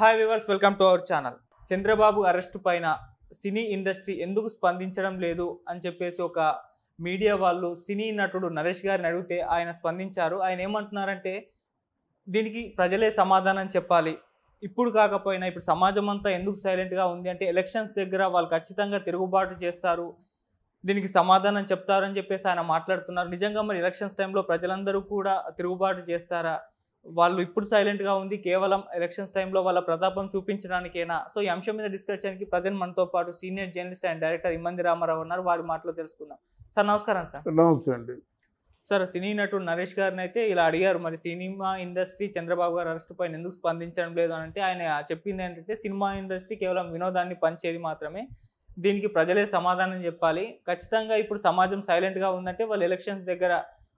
hi viewers welcome to our channel Chandrababu arrest పైన cine industry ఎందుకు స్పందించడం లేదు అని చెప్పేసి ఒక మీడియా వాళ్ళు సినీ నటుడు నరేష్ గారిని అడిగితే ఆయన స్పందించారు ఆయన ఏమంటున్నారంటే దీనికి ప్రజలే సమాధానం చెప్పాలి ఇప్పుడు కాకపోయినా ఇప్పుడు సమాజం అంతా ఎందుకు సైలెంట్గా ఉంది అంటే ఎలక్షన్స్ దగ్గర వాళ్ళు ఖచ్చితంగా తిరుగుబాటు చేస్తారు దీనికి సమాధానం చెప్తారని చెప్పేసి ఆయన మాట్లాడుతున్నారు నిజంగా మరి ఎలక్షన్స్ టైంలో ప్రజలందరూ కూడా తిరుగుబాటు చేస్తారా వాళ్ళు ఇప్పుడు సైలెంట్గా ఉంది కేవలం ఎలక్షన్స్ టైంలో వాళ్ళ ప్రతాపం చూపించడానికేనా సో ఈ అంశం మీద డిస్కస్ చేయడానికి ప్రజెంట్ మనతో పాటు senior journalist and director Immandi Ramarao ఉన్నారు వారి మాటలో తెలుసుకుందాం సార్ నమస్కారం సార్ నమస్తే అండి సార్ సినీ నటుడు నరేష్ గారిని అయితే ఇలా అడిగారు మరి సినిమా ఇండస్ట్రీ చంద్రబాబు గారు అరెస్ట్ పైన ఎందుకు స్పందించడం లేదు అని అంటే ఆయన చెప్పింది ఏంటంటే సినిమా ఇండస్ట్రీ కేవలం వినోదాన్ని పంచేది మాత్రమే దీనికి ప్రజలే సమాధానం చెప్పాలి ఖచ్చితంగా ఇప్పుడు సమాజం సైలెంట్గా ఉందంటే వాళ్ళు ఎలక్షన్స్ దగ్గర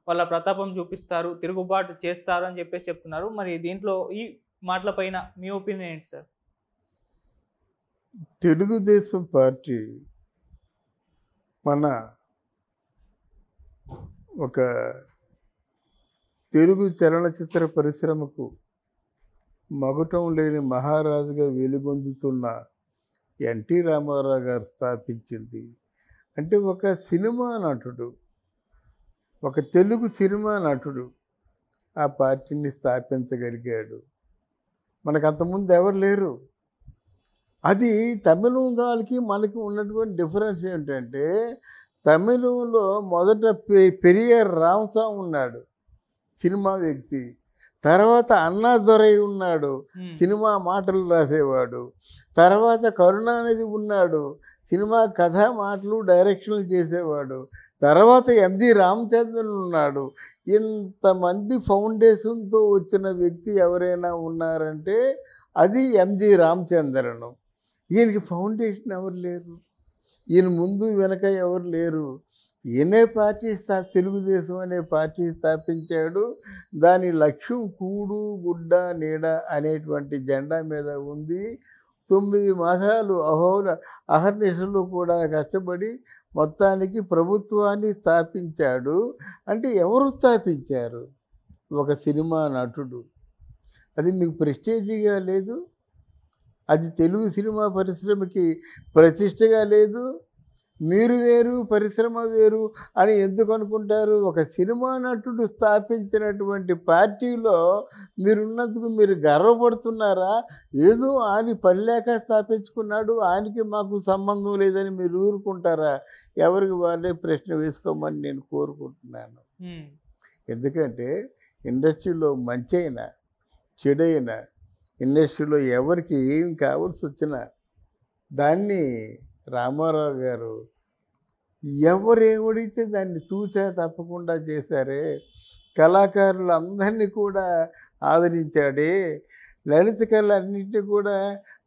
వాళ్ళ ప్రతాపం చూపిస్తారు తిరుగుబాటు చేస్తారు అని చెప్పేసి చెప్తున్నారు మరి దీంట్లో ఈ మాటల పైన మీ ఒపీనియన్ ఏంటి సార్ తెలుగుదేశం పార్టీ మన ఒక తెలుగు చలనచిత్ర పరిశ్రమకు మగుటం లేని మహారాజుగా వెలుగొందుతున్న ఎన్టీ రామారావు గారు స్థాపించింది అంటే ఒక సినిమా నటుడు ఒక తెలుగు సినిమా నటుడు ఆ పార్టీని స్థాపించగలిగాడు మనకు అంతకుముందు ఎవరు లేరు అది తమిళంగాలకి మనకి ఉన్నటువంటి డిఫరెన్స్ ఏంటంటే తమిళంలో మొదట పె పెరియ ఉన్నాడు సినిమా వ్యక్తి తర్వాత అన్నా దొరై ఉన్నాడు సినిమా మాటలు రాసేవాడు తర్వాత కరుణానిధి ఉన్నాడు సినిమా కథ మాటలు డైరెక్షన్లు చేసేవాడు తర్వాత ఎంజి రామచంద్రన్ ఉన్నాడు ఇంతమంది ఫౌండేషన్తో వచ్చిన వ్యక్తి ఎవరైనా ఉన్నారంటే అది ఎంజి రామచంద్రను ఈయనకి ఫౌండేషన్ ఎవరు లేరు ఈయన ముందు వెనక ఎవరు లేరు ఎన్నే పార్టీ స్థా తెలుగుదేశం అనే పార్టీ స్థాపించాడు దాని లక్ష్యం కూడు గుడ్డ నీడ అనేటువంటి జెండా మీద ఉంది తొమ్మిది మాసాలు అహోల అహర్నిశలు కూడా కష్టపడి మొత్తానికి ప్రభుత్వాన్ని స్థాపించాడు అంటే ఎవరు స్థాపించారు ఒక సినిమా నటుడు అది మీకు ప్రెస్టేజీగా లేదు అది తెలుగు సినిమా పరిశ్రమకి ప్రతిష్టగా లేదు మీరు వేరు పరిశ్రమ వేరు అని ఎందుకు అనుకుంటారు ఒక సినిమా నటుడు స్థాపించినటువంటి పార్టీలో మీరున్నందుకు మీరు గర్వపడుతున్నారా ఏదో ఆయన పని లేక స్థాపించుకున్నాడు ఆయనకి మాకు సంబంధం లేదని మీరు ఊరుకుంటారా ఎవరికి వాళ్ళే ప్రశ్న వేసుకోమని నేను కోరుకుంటున్నాను ఎందుకంటే ఇండస్ట్రీలో మంచైనా చెడైనా ఇండస్ట్రీలో ఎవరికి ఏం కావాల్సి వచ్చినా దాన్ని రామారావు గారు ఎవరేమడితే దాన్ని తూచా తప్పకుండా చేశారే కళాకారులు అందరినీ కూడా ఆదరించాడే లలిత అన్నింటినీ కూడా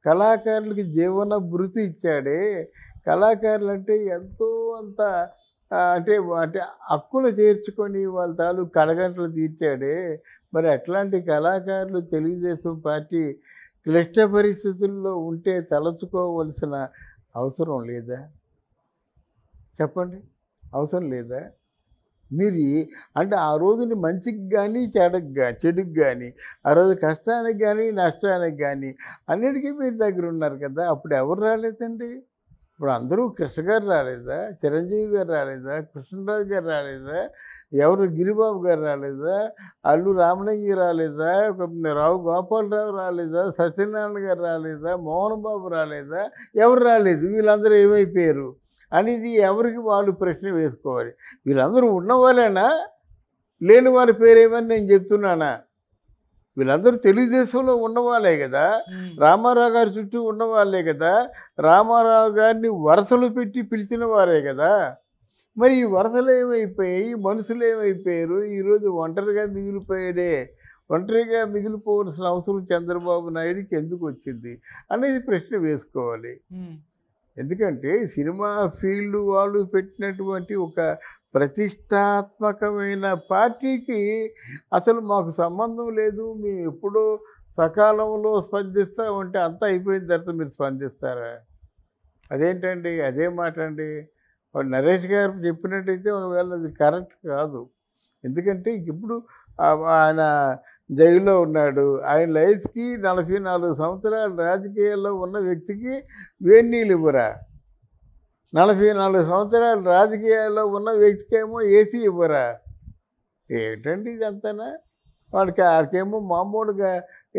కళాకారులకి జీవన భృతి ఇచ్చాడే కళాకారులు అంటే ఎంతో అంత అంటే అంటే హక్కులు చేర్చుకొని వాళ్ళ తాలూ కడగంటలు తీర్చాడే మరి అట్లాంటి కళాకారులు తెలుగుదేశం పార్టీ క్లిష్ట పరిస్థితుల్లో ఉంటే తలచుకోవలసిన అవసరం లేదా చెప్పండి అవసరం లేదా మీరు అంటే ఆ రోజుని మంచికి కానీ చెడకు కానీ చెడుకు కానీ ఆ రోజు కష్టానికి కానీ నష్టానికి కానీ అన్నిటికీ మీరు దగ్గర ఉన్నారు కదా అప్పుడు ఎవరు రాలేదండి ఇప్పుడు అందరూ కృష్ణ గారు రాలేదా చిరంజీవి గారు రాలేదా కృష్ణరాజు గారు రాలేదా ఎవరు గిరిబాబు గారు రాలేదా అల్లు రామలింగి రాలేదా ఒక రావు గోపాలరావు రాలేదా సత్యనారాయణ గారు రాలేదా మోహన్ బాబు రాలేదా ఎవరు రాలేదు వీళ్ళందరూ ఏమైపోయారు అనేది ఎవరికి వాళ్ళు ప్రశ్న వేసుకోవాలి వీళ్ళందరూ ఉన్నవాళ్ళేనా లేని వాళ్ళ పేరేమని నేను చెప్తున్నానా వీళ్ళందరూ తెలుగుదేశంలో ఉన్నవాళ్ళే కదా రామారావు గారి చుట్టూ ఉన్నవాళ్ళే కదా రామారావు గారిని వరసలు పెట్టి పిలిచిన వారే కదా మరి ఈ వరసలు ఏమైపోయాయి మనుషులు ఏమైపోయారు ఈరోజు ఒంటరిగా మిగిలిపోయాడే ఒంటరిగా మిగిలిపోవాల్సిన అవసరం చంద్రబాబు నాయుడికి ఎందుకు వచ్చింది అనేది ప్రశ్న వేసుకోవాలి ఎందుకంటే సినిమా ఫీల్డ్ వాళ్ళు పెట్టినటువంటి ఒక ప్రతిష్టాత్మకమైన పార్టీకి అసలు మాకు సంబంధం లేదు మేము ఎప్పుడో సకాలంలో స్పందిస్తా ఉంటే అంతా అయిపోయిన తర్వాత మీరు స్పందిస్తారా అదేంటండి అదే మాట అండి నరేష్ గారు చెప్పినట్టయితే ఒకవేళ అది కరెక్ట్ కాదు ఎందుకంటే ఇప్పుడు ఆయన జైల్లో ఉన్నాడు ఆయన లైఫ్కి నలభై నాలుగు సంవత్సరాలు రాజకీయాల్లో ఉన్న వ్యక్తికి నీళ్ళు ఇవ్వరా నలభై నాలుగు సంవత్సరాలు రాజకీయాల్లో ఉన్న వ్యక్తికేమో ఏసీ ఇవ్వరా ఇది ఇదంతానా వాడికి వాడికేమో మామూలుగా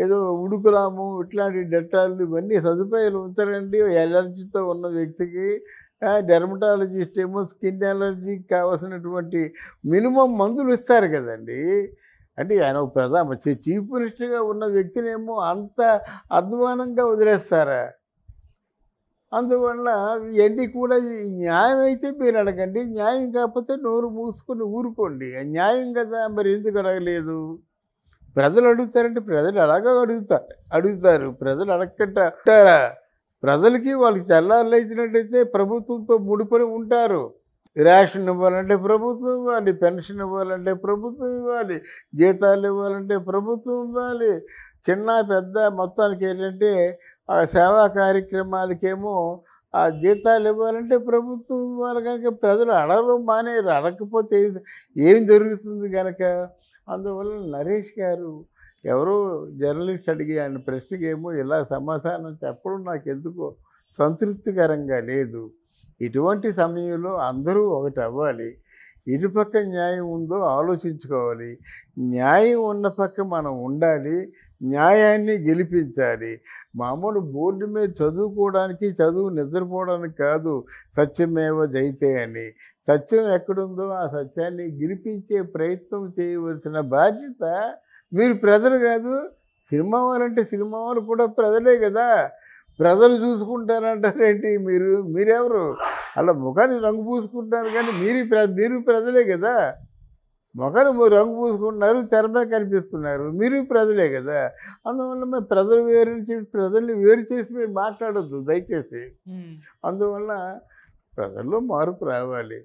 ఏదో ఉడుకులాము ఇట్లాంటి డెట్టాలు ఇవన్నీ సదుపాయాలు ఉంచారండి ఎలర్జీతో ఉన్న వ్యక్తికి డెర్మటాలజిస్ట్ ఏమో స్కిన్ ఎలర్జీకి కావాల్సినటువంటి మినిమం మందులు ఇస్తారు కదండీ అంటే ఆయన ప్రధాన చీఫ్ మినిస్టర్గా ఉన్న వ్యక్తినేమో అంత అధ్వానంగా వదిలేస్తారా అందువల్ల ఇవన్నీ కూడా న్యాయం అయితే మీరు అడగండి న్యాయం కాకపోతే నోరు మూసుకొని ఊరుకోండి న్యాయం కదా మరి ఎందుకు అడగలేదు ప్రజలు అడుగుతారంటే ప్రజలు అలాగే అడుగుతారు అడుగుతారు ప్రజలు అడగకుంటారా ప్రజలకి వాళ్ళకి తెల్లారులు అయినట్టయితే ప్రభుత్వంతో ముడిపడి ఉంటారు రేషన్ ఇవ్వాలంటే ప్రభుత్వం ఇవ్వాలి పెన్షన్ ఇవ్వాలంటే ప్రభుత్వం ఇవ్వాలి జీతాలు ఇవ్వాలంటే ప్రభుత్వం ఇవ్వాలి చిన్న పెద్ద మొత్తానికి ఏంటంటే ఆ సేవా కార్యక్రమాలకేమో ఆ జీతాలు ఇవ్వాలంటే ప్రభుత్వం ఇవ్వాలి కనుక ప్రజలు అడగడం మానేరు అడగకపోతే ఏం జరుగుతుంది కనుక అందువల్ల నరేష్ గారు ఎవరో జర్నలిస్ట్ అడిగి ఆయన ప్రశ్నకేమో ఇలా సమాధానం చెప్పడం నాకు ఎందుకో సంతృప్తికరంగా లేదు ఇటువంటి సమయంలో అందరూ ఒకటి అవ్వాలి ఇటుపక్క న్యాయం ఉందో ఆలోచించుకోవాలి న్యాయం ఉన్న పక్క మనం ఉండాలి న్యాయాన్ని గెలిపించాలి మామూలు బోర్డు మీద చదువుకోవడానికి చదువు నిద్రపోవడానికి కాదు సత్యమేవ జైతే అని సత్యం ఎక్కడుందో ఆ సత్యాన్ని గెలిపించే ప్రయత్నం చేయవలసిన బాధ్యత మీరు ప్రజలు కాదు సినిమా వాళ్ళంటే సినిమా వాళ్ళు కూడా ప్రజలే కదా ప్రజలు చూసుకుంటారంటారేంటి మీరు మీరెవరు అలా ముఖాన్ని రంగు పూసుకుంటున్నారు కానీ మీరు మీరు ప్రజలే కదా ముఖాన్ని రంగు పూసుకుంటున్నారు తెరపై కనిపిస్తున్నారు మీరు ప్రజలే కదా అందువల్ల మేము ప్రజలు వేరు ప్రజల్ని వేరు చేసి మీరు మాట్లాడద్దు దయచేసి అందువల్ల ప్రజల్లో మార్పు రావాలి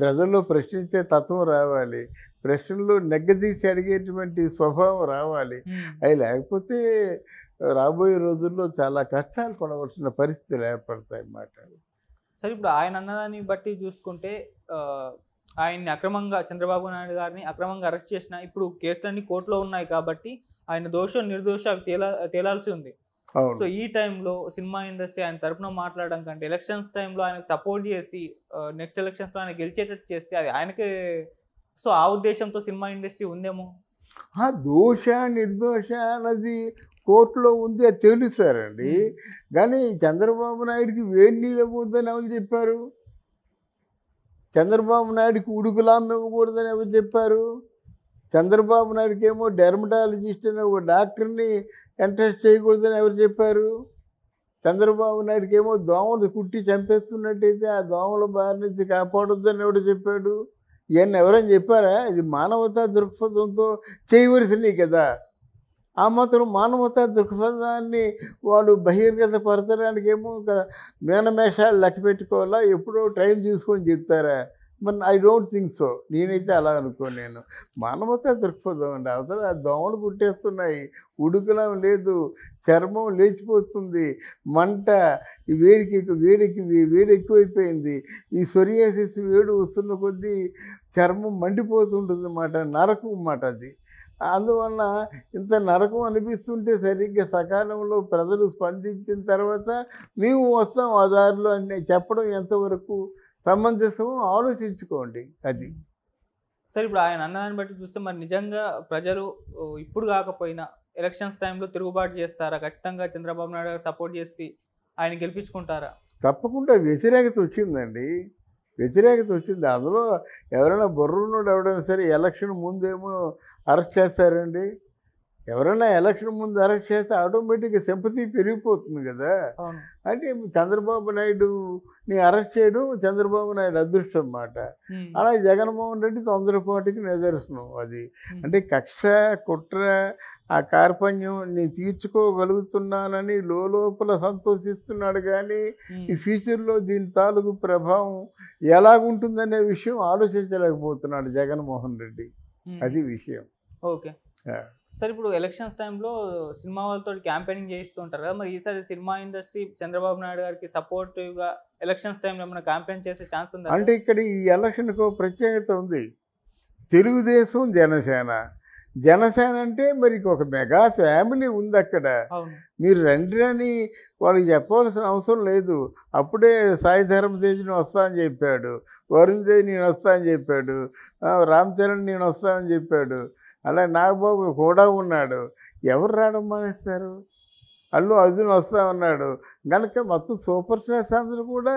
ప్రజల్లో ప్రశ్నించే తత్వం రావాలి ప్రశ్నలు నెగ్గదీసి అడిగేటువంటి స్వభావం రావాలి అవి లేకపోతే రాబోయే రోజుల్లో చాలా కష్టాలు పడవలసిన పరిస్థితులు ఏర్పడతాయి అన్నమాట సరే ఇప్పుడు ఆయన అన్నదాన్ని బట్టి చూసుకుంటే ఆయన్ని అక్రమంగా చంద్రబాబు నాయుడు గారిని అక్రమంగా అరెస్ట్ చేసిన ఇప్పుడు కేసులన్నీ కోర్టులో ఉన్నాయి కాబట్టి ఆయన దోషం నిర్దోష అవి తేలా తేలాల్సి ఉంది సో ఈ టైంలో సినిమా ఇండస్ట్రీ ఆయన తరఫున మాట్లాడడం కంటే ఎలక్షన్స్ టైంలో ఆయనకు సపోర్ట్ చేసి నెక్స్ట్ ఎలక్షన్స్లో ఆయన గెలిచేటట్టు చేస్తే అది ఆయనకే సో ఆ ఉద్దేశంతో సినిమా ఇండస్ట్రీ ఉందేమో దోష నిర్దోష అన్నది కోర్టులో ఉంది అది తేలుస్తారండి కానీ చంద్రబాబు నాయుడికి వేడి నీళ్ళు ఇవ్వకూడదని ఎవరు చెప్పారు చంద్రబాబు నాయుడికి ఉడుకులాం ఇవ్వకూడదని ఎవరు చెప్పారు చంద్రబాబు నాయుడికి ఏమో డెర్మటాలజిస్ట్ అనే ఒక డాక్టర్ని ఎంట్రెస్ట్ చేయకూడదని ఎవరు చెప్పారు చంద్రబాబు నాయుడికి ఏమో దోమలు కుట్టి చంపేస్తున్నట్టయితే ఆ దోమల బారి నుంచి కాపాడొద్దని ఎవడు చెప్పాడు ఇవన్నీ ఎవరైనా చెప్పారా ఇది మానవతా దృక్పథంతో చేయవలసినవి కదా ఆ మాత్రం మానవత దృక్పథాన్ని వాళ్ళు బహిర్గతపరచడానికి ఏమో మేనమేషాలు లెక్క పెట్టుకోవాలా ఎప్పుడో టైం చూసుకొని చెప్తారా మరి ఐ డోంట్ థింక్ సో నేనైతే అలా అనుకోను నేను మానవత దృక్పథం అండి అవతల దోమలు పుట్టేస్తున్నాయి ఉడుకులం లేదు చర్మం లేచిపోతుంది మంట ఈ వేడికి వేడికి వేడి ఎక్కువైపోయింది ఈ సొరియాసిస్ వేడి వస్తున్న కొద్దీ చర్మం మండిపోతుంటుంది అన్నమాట నరకు మాట అది అందువలన ఇంత నరకం అనిపిస్తుంటే సరిగ్గా సకాలంలో ప్రజలు స్పందించిన తర్వాత మేము వస్తాం ఆ దారిలో అని చెప్పడం ఎంతవరకు సమంజసమో ఆలోచించుకోండి అది సరే ఇప్పుడు ఆయన అన్నదాన్ని బట్టి చూస్తే మరి నిజంగా ప్రజలు ఇప్పుడు కాకపోయినా ఎలక్షన్స్ టైంలో తిరుగుబాటు చేస్తారా ఖచ్చితంగా చంద్రబాబు నాయుడు సపోర్ట్ చేసి ఆయన గెలిపించుకుంటారా తప్పకుండా వ్యతిరేకత వచ్చిందండి వ్యతిరేకత వచ్చింది అందులో ఎవరైనా బుర్రన్నోడు ఎవడైనా సరే ఎలక్షన్ ముందేమో అరెస్ట్ చేస్తారండి ఎవరైనా ఎలక్షన్ ముందు అరెస్ట్ చేస్తే ఆటోమేటిక్గా సింపతి పెరిగిపోతుంది కదా అంటే చంద్రబాబు నాయుడుని అరెస్ట్ చేయడం చంద్రబాబు నాయుడు అదృష్టం అన్నమాట అలా జగన్మోహన్ రెడ్డి తొందరపాటికి నిదర్శనం అది అంటే కక్ష కుట్ర ఆ కార్పణ్యం నేను తీర్చుకోగలుగుతున్నానని లోపల సంతోషిస్తున్నాడు కానీ ఈ ఫ్యూచర్లో దీని తాలూకు ప్రభావం ఎలాగుంటుందనే విషయం ఆలోచించలేకపోతున్నాడు జగన్మోహన్ రెడ్డి అది విషయం ఓకే సార్ ఇప్పుడు ఎలక్షన్స్ టైంలో సినిమా వాళ్ళతో క్యాంపెయినింగ్ చేయిస్తూ ఉంటారు కదా మరి ఈసారి సినిమా ఇండస్ట్రీ చంద్రబాబు నాయుడు గారికి సపోర్టివ్గా ఎలక్షన్స్ టైంలో ఏమైనా క్యాంపెయిన్ చేసే ఛాన్స్ ఉంది అంటే ఇక్కడ ఈ ఎలక్షన్కు ప్రత్యేకత ఉంది తెలుగుదేశం జనసేన జనసేన అంటే మరి ఒక మెగా ఫ్యామిలీ ఉంది అక్కడ మీరు రండి అని వాళ్ళకి చెప్పవలసిన అవసరం లేదు అప్పుడే సాయి ధర్మతేజ్ నేను వస్తా అని చెప్పాడు వరుణ్ తేజ్ నేను వస్తా అని చెప్పాడు రామ్ చరణ్ నేను వస్తా అని చెప్పాడు అలా నాగబాబు కూడా ఉన్నాడు ఎవరు రావడం మానేస్తారు అల్లు అర్జున్ వస్తా ఉన్నాడు కనుక మొత్తం సూపర్ స్టార్స్ అందరూ కూడా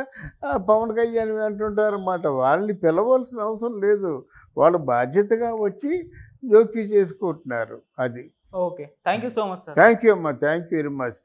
పవన్ కళ్యాణ్ అంటుంటారు అన్నమాట వాళ్ళని పిలవలసిన అవసరం లేదు వాళ్ళు బాధ్యతగా వచ్చి జోక్యం చేసుకుంటున్నారు అది okay thank you so much thank you అమ్మా థ్యాంక్ యూ వెరీ మచ్